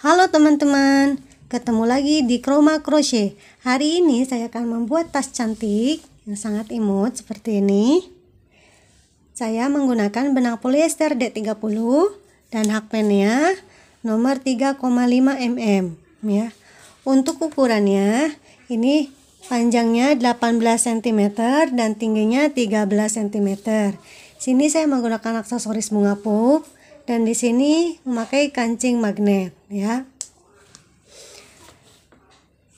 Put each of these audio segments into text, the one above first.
Halo teman-teman, ketemu lagi di Chroma Crochet. Hari ini saya akan membuat tas cantik yang sangat imut seperti ini. Saya menggunakan benang polyester D30 dan hakpennya nomor 3,5 mm ya. Untuk ukurannya ini panjangnya 18 cm dan tingginya 13 cm. Sini saya menggunakan aksesoris bunga pop dan di sini memakai kancing magnet ya.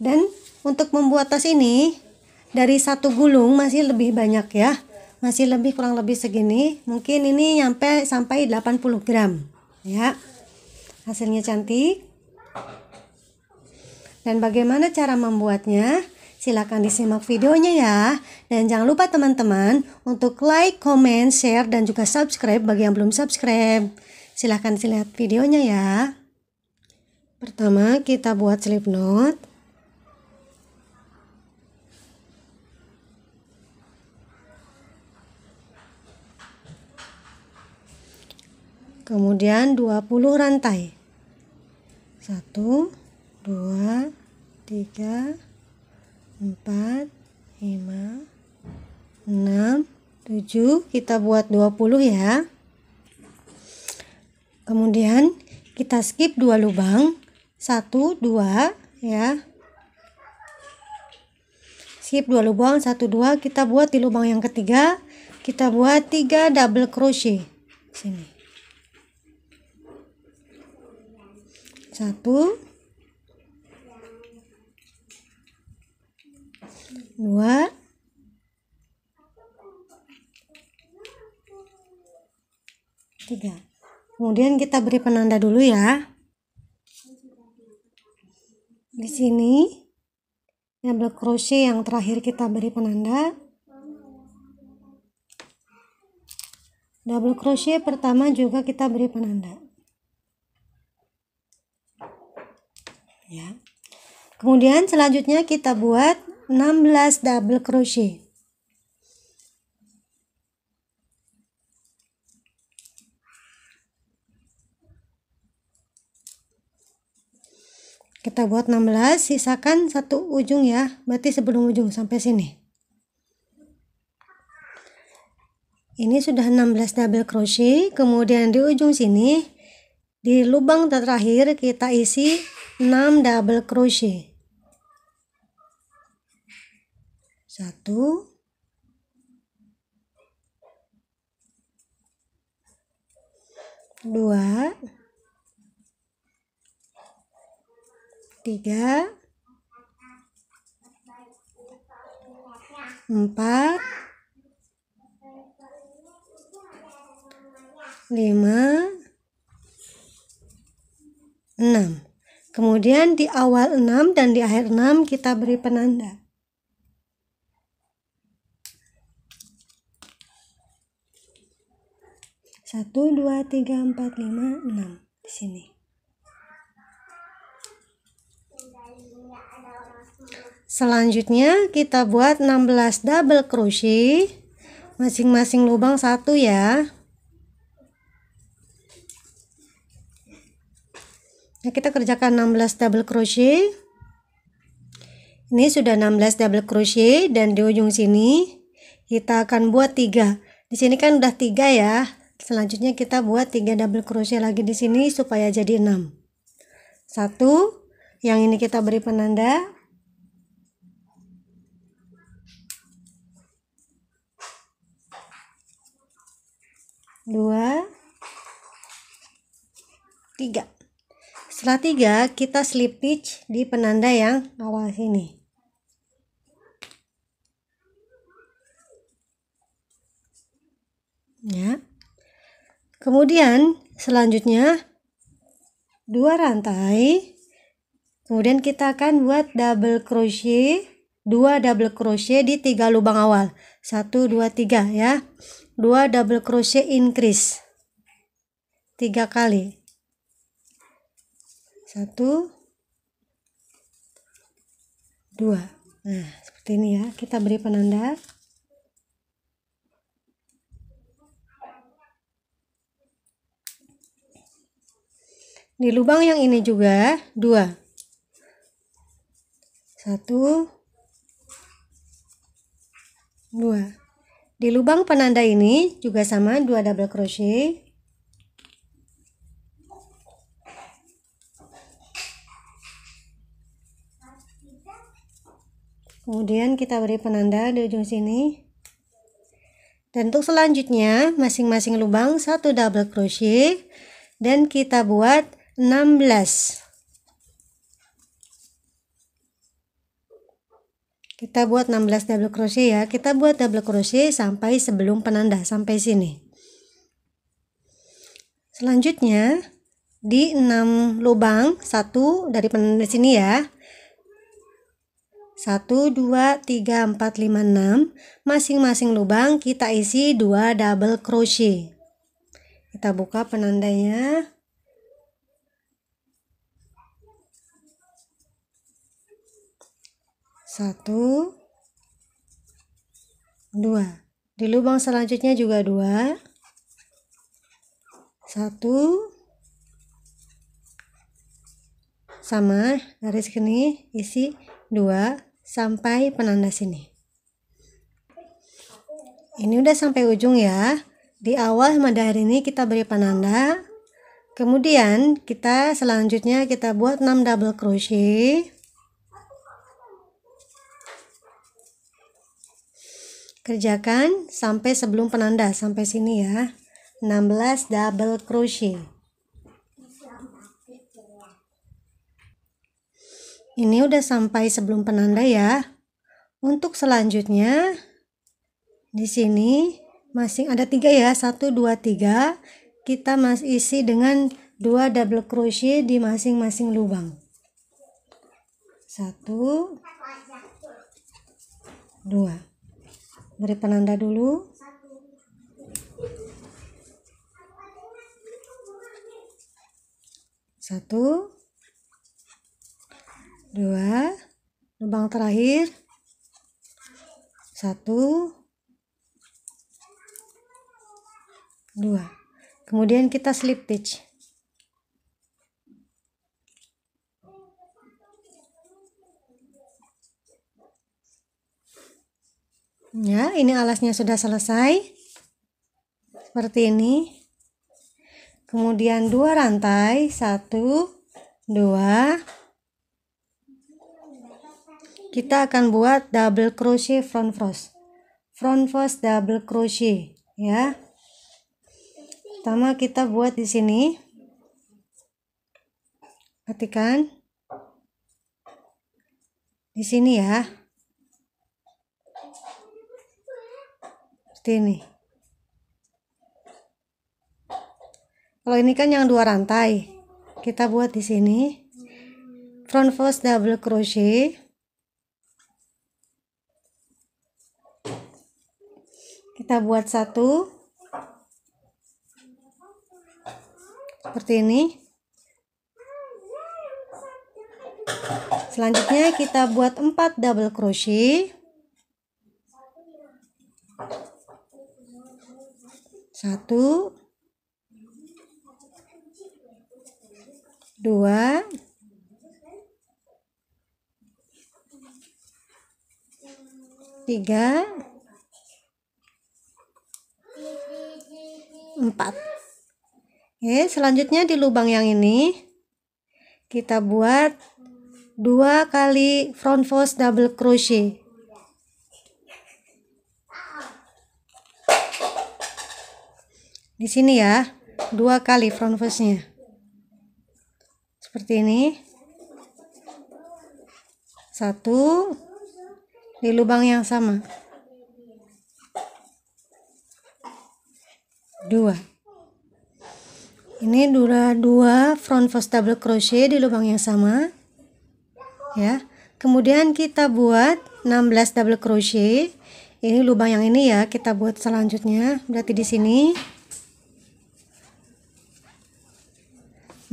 Dan untuk membuat tas ini dari satu gulung masih lebih banyak ya. Masih lebih kurang lebih segini, mungkin ini nyampe sampai 80 gram ya. Hasilnya cantik. Dan bagaimana cara membuatnya? Silahkan disimak videonya ya. Dan jangan lupa teman-teman untuk like, comment, share, dan juga subscribe bagi yang belum subscribe. Silahkan lihat videonya ya. Pertama kita buat slip knot. Kemudian 20 rantai. 1 2 3 4 5 6 7 kita buat 20 ya. Kemudian kita skip dua lubang, satu dua ya. Skip dua lubang, satu dua kita buat di lubang yang ketiga kita buat tiga double crochet sini. Satu, dua, tiga. Kemudian kita beri penanda dulu ya. Di sini double crochet yang terakhir kita beri penanda. Double crochet pertama juga kita beri penanda. Ya. Kemudian selanjutnya kita buat 16 double crochet. kita buat 16 sisakan satu ujung ya berarti sebelum ujung sampai sini ini sudah 16 double crochet kemudian di ujung sini di lubang terakhir kita isi 6 double crochet satu dua tiga, empat, lima, enam. Kemudian di awal enam dan di akhir enam kita beri penanda. Satu, dua, tiga, empat, lima, enam. Di sini. selanjutnya kita buat 16 double crochet masing-masing lubang satu ya nah kita kerjakan 16 double crochet ini sudah 16 double crochet dan di ujung sini kita akan buat 3 di sini kan udah 3 ya selanjutnya kita buat 3 double crochet lagi di sini supaya jadi 6 Satu, yang ini kita beri penanda dua tiga setelah tiga kita slip stitch di penanda yang awal sini ya kemudian selanjutnya dua rantai kemudian kita akan buat double crochet dua double crochet di tiga lubang awal satu dua tiga ya 2 double crochet increase 3 kali 1 2 nah seperti ini ya kita beri penanda di lubang yang ini juga 2 1 2 di lubang penanda ini juga sama dua double crochet. Kemudian kita beri penanda di ujung sini. Dan untuk selanjutnya masing-masing lubang satu double crochet dan kita buat 16 kita buat 16 double crochet ya kita buat double crochet sampai sebelum penanda sampai sini selanjutnya di 6 lubang satu dari penanda sini ya 1 2 3 4 5 6 masing-masing lubang kita isi 2 double crochet kita buka penandanya satu dua di lubang selanjutnya juga dua satu sama garis kini isi dua sampai penanda sini ini udah sampai ujung ya di awal mada hari ini kita beri penanda kemudian kita selanjutnya kita buat 6 double crochet kerjakan sampai sebelum penanda sampai sini ya 16 double crochet ini udah sampai sebelum penanda ya untuk selanjutnya di sini masing ada tiga ya satu dua tiga kita masih isi dengan dua double crochet di masing-masing lubang satu dua beri penanda dulu satu dua lubang terakhir satu dua kemudian kita slip stitch ya ini alasnya sudah selesai seperti ini kemudian dua rantai satu dua kita akan buat double crochet front frost front frost double crochet ya pertama kita buat di sini perhatikan di sini ya seperti ini kalau ini kan yang dua rantai kita buat di sini front first double crochet kita buat satu seperti ini selanjutnya kita buat empat double crochet Satu, dua, tiga, empat. Oke, selanjutnya di lubang yang ini kita buat dua kali front post double crochet di sini ya dua kali front face-nya seperti ini satu di lubang yang sama dua ini dua dua front first double crochet di lubang yang sama ya kemudian kita buat 16 double crochet ini lubang yang ini ya kita buat selanjutnya berarti di sini 16 1 2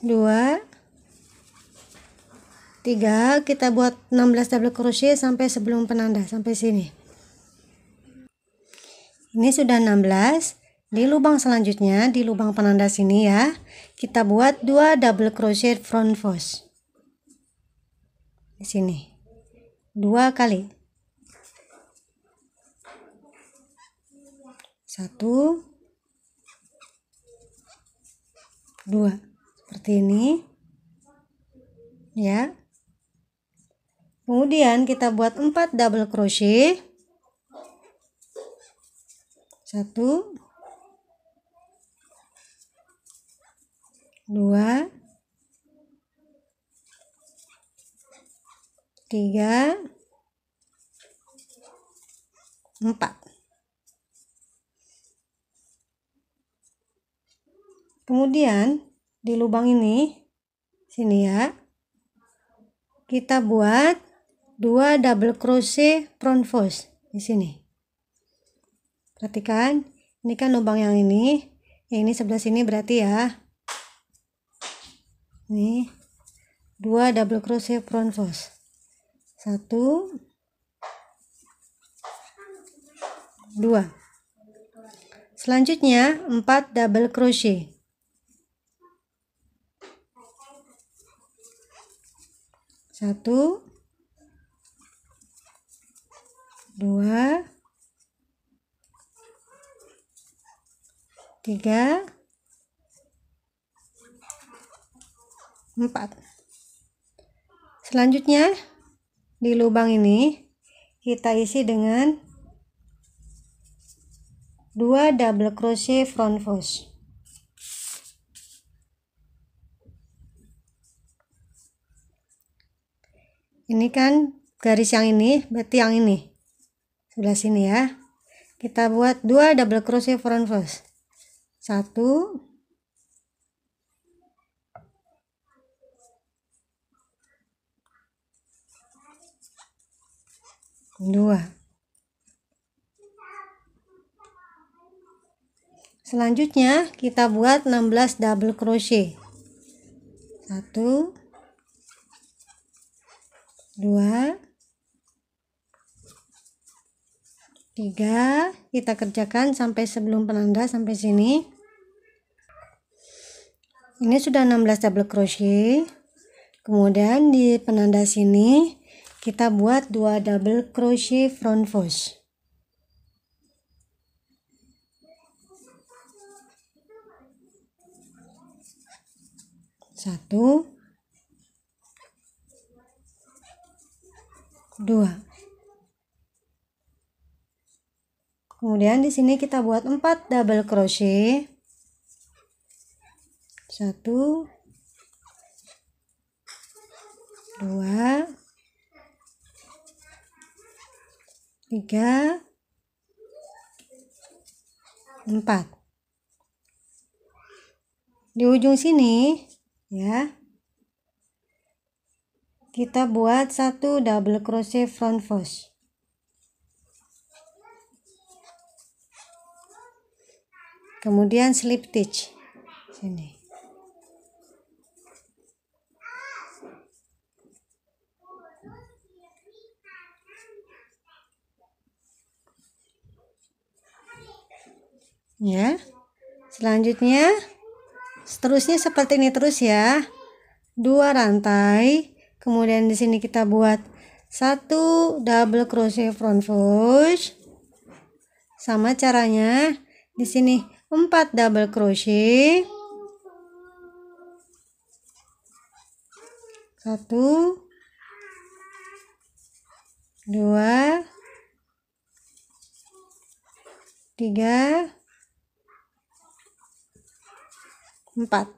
3 kita buat 16 double crochet sampai sebelum penanda sampai sini ini sudah 16 di lubang selanjutnya di lubang penanda sini ya kita buat 2 double crochet front post di sini dua kali satu dua seperti ini ya kemudian kita buat 4 double crochet satu dua tiga empat kemudian di lubang ini sini ya kita buat dua double crochet front post di sini perhatikan ini kan lubang yang ini yang ini sebelah sini berarti ya ini dua double crochet front post satu dua selanjutnya empat double crochet satu dua tiga empat selanjutnya di lubang ini kita isi dengan dua double crochet front post ini kan garis yang ini berarti yang ini sebelah sini ya kita buat dua double crochet front first satu dua selanjutnya kita buat 16 double crochet satu dua tiga kita kerjakan sampai sebelum penanda sampai sini ini sudah 16 double crochet kemudian di penanda sini kita buat dua double crochet front post satu 2. Kemudian di sini kita buat 4 double crochet. 1 2 3 4. Di ujung sini ya kita buat satu double crochet front post kemudian slip stitch sini ya selanjutnya seterusnya seperti ini terus ya dua rantai kemudian di sini kita buat satu double crochet front push sama caranya di sini empat double crochet satu dua tiga empat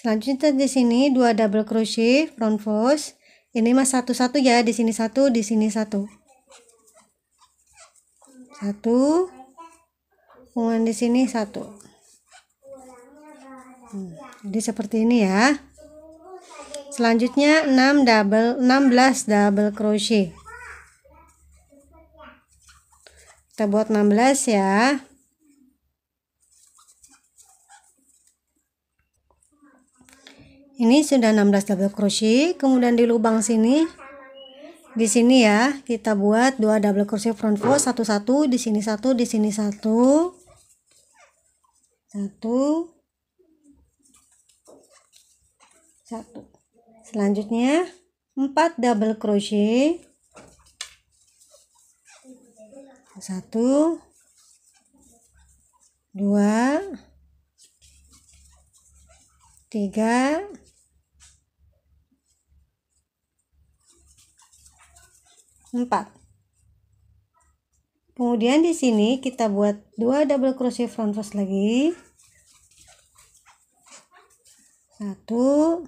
selanjutnya di sini dua double crochet front post ini mas satu-satu ya di sini satu di sini satu satu kemudian di sini satu hmm, jadi seperti ini ya selanjutnya 6 double 16 double crochet kita buat 16 ya ini sudah 16 double crochet kemudian di lubang sini di sini ya kita buat dua double crochet front row satu satu di sini satu di sini satu satu satu selanjutnya 4 double crochet satu dua tiga 4. Kemudian di sini kita buat dua double crochet front post lagi. Satu.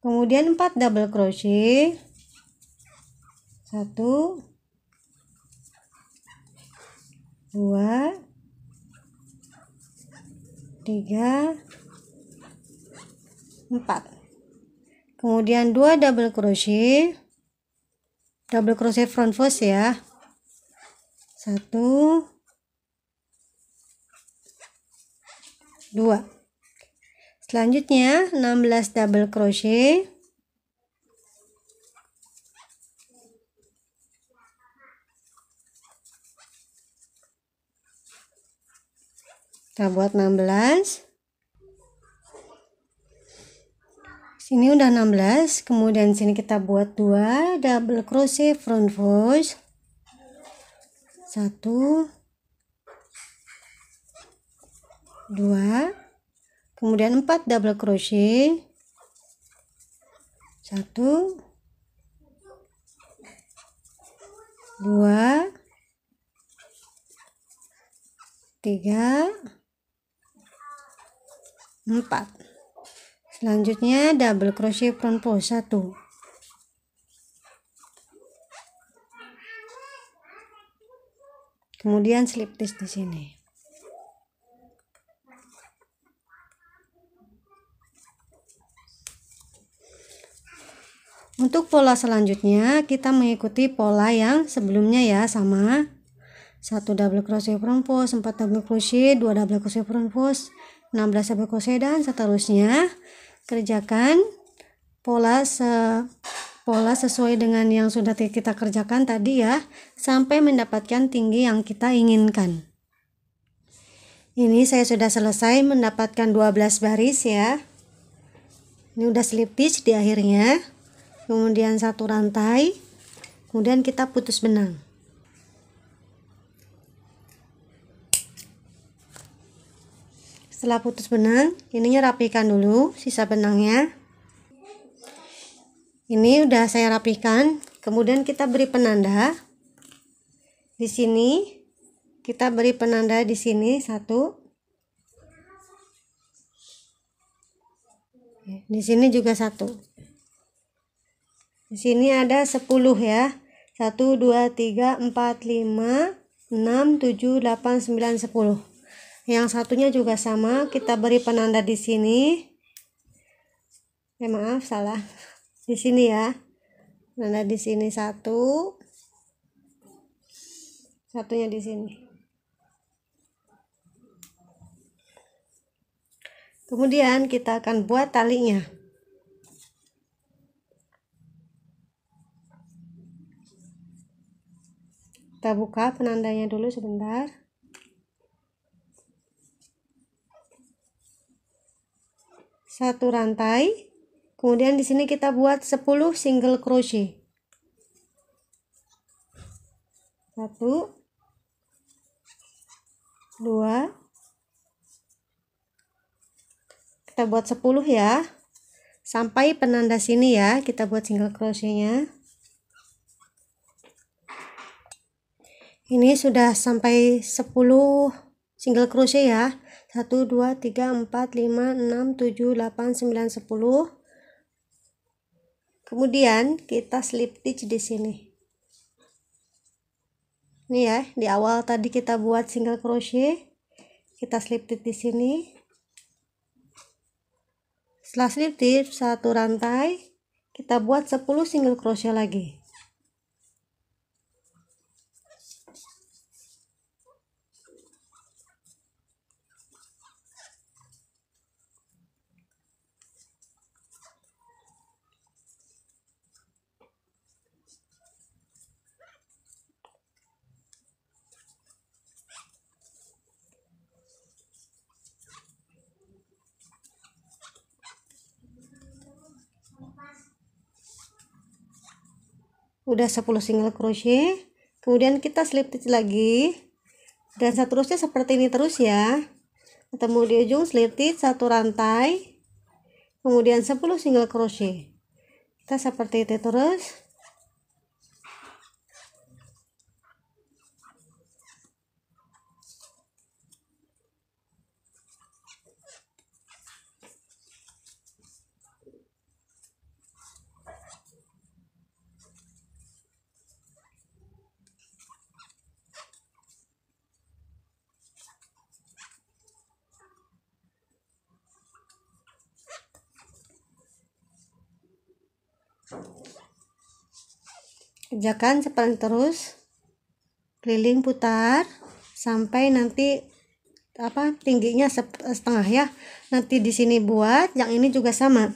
Kemudian 4 double crochet. Satu dua tiga empat kemudian dua double crochet double crochet front post ya satu dua selanjutnya 16 double crochet kita buat 16 sini udah 16 kemudian sini kita buat 2 double crochet front post. Satu, dua. kemudian 4 double crochet Satu, dua, tiga. 4 selanjutnya double crochet front post 1 kemudian slip stitch di sini Untuk pola selanjutnya kita mengikuti pola yang sebelumnya ya sama 1 double crochet front post, 4 double crochet, 2 double crochet front post, 16 sampai kose dan seterusnya kerjakan pola se pola sesuai dengan yang sudah kita kerjakan tadi ya sampai mendapatkan tinggi yang kita inginkan ini saya sudah selesai mendapatkan 12 baris ya ini udah slip stitch di akhirnya kemudian satu rantai kemudian kita putus benang setelah putus benang ininya rapikan dulu sisa benangnya ini udah saya rapikan kemudian kita beri penanda di sini kita beri penanda di sini satu di sini juga satu di sini ada 10 ya 1 2 3 4 5 6 7 8 9 10 yang satunya juga sama kita beri penanda di sini ya maaf salah di sini ya penanda di sini satu satunya di sini kemudian kita akan buat talinya kita buka penandanya dulu sebentar satu rantai kemudian di sini kita buat 10 single crochet satu dua kita buat 10 ya sampai penanda sini ya kita buat single crochetnya ini sudah sampai 10 single crochet ya 1 2 3 4 5 6 7 8 9 10 kemudian kita slip stitch di sini ini ya di awal tadi kita buat single crochet kita slip stitch di sini setelah slip stitch satu rantai kita buat 10 single crochet lagi udah 10 single crochet kemudian kita slip stitch lagi dan seterusnya seperti ini terus ya ketemu di ujung slip stitch satu rantai kemudian 10 single crochet kita seperti itu terus kerjakan cepat terus keliling putar sampai nanti apa tingginya setengah ya nanti di sini buat yang ini juga sama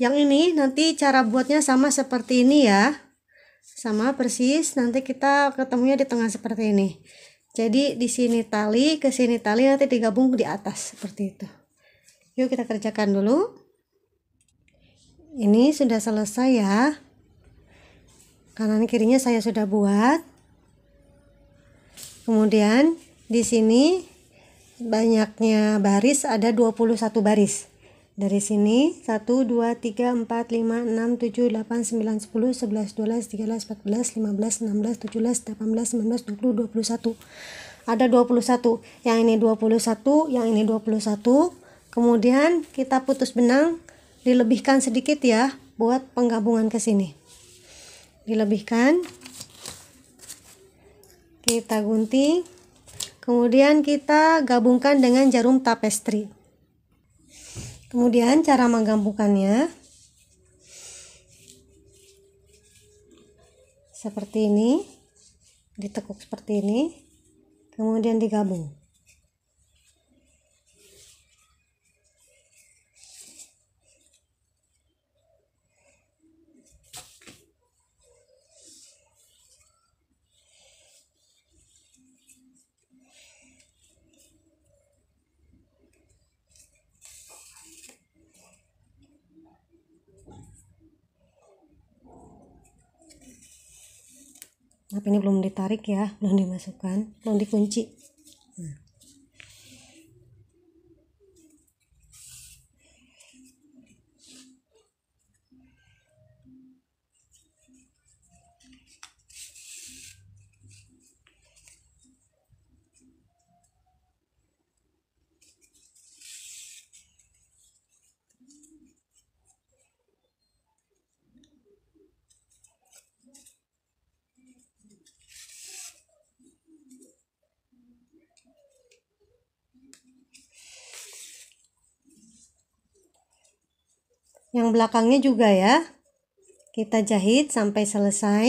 yang ini nanti cara buatnya sama seperti ini ya sama persis nanti kita ketemunya di tengah seperti ini jadi di sini tali ke sini tali nanti digabung di atas seperti itu yuk kita kerjakan dulu ini sudah selesai ya kanan kirinya saya sudah buat kemudian di sini banyaknya baris ada 21 baris dari sini 1 2 3 4 5 6 7 8 9 10 11 12 13 14 15 16 17 18 19 20 21 ada 21 yang ini 21 yang ini 21 kemudian kita putus benang dilebihkan sedikit ya buat penggabungan ke sini dilebihkan kita gunting kemudian kita gabungkan dengan jarum tapestri kemudian cara menggabungkannya seperti ini ditekuk seperti ini kemudian digabung Tapi ini belum ditarik ya, belum dimasukkan, belum dikunci. yang belakangnya juga ya kita jahit sampai selesai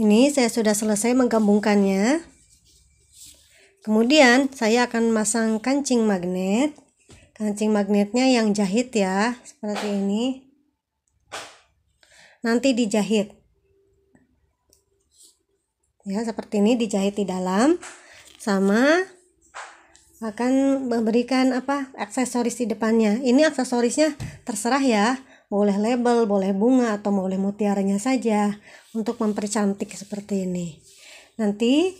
ini saya sudah selesai menggabungkannya kemudian saya akan masang kancing magnet kancing magnetnya yang jahit ya seperti ini nanti dijahit ya seperti ini dijahit di dalam sama akan memberikan apa aksesoris di depannya ini aksesorisnya terserah ya boleh label boleh bunga atau boleh mutiaranya saja untuk mempercantik seperti ini nanti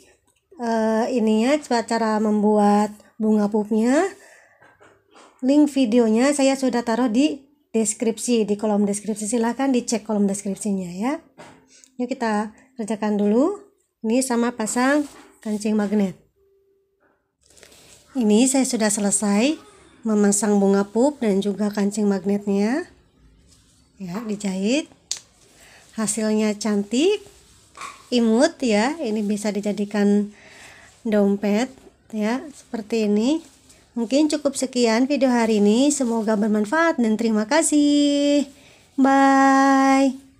eh, ininya cara membuat bunga pupnya link videonya saya sudah taruh di deskripsi di kolom deskripsi silahkan dicek kolom deskripsinya ya yuk kita kerjakan dulu ini sama pasang kancing magnet ini saya sudah selesai memasang bunga pup dan juga kancing magnetnya. Ya, dijahit. Hasilnya cantik, imut ya. Ini bisa dijadikan dompet ya, seperti ini. Mungkin cukup sekian video hari ini. Semoga bermanfaat dan terima kasih. Bye.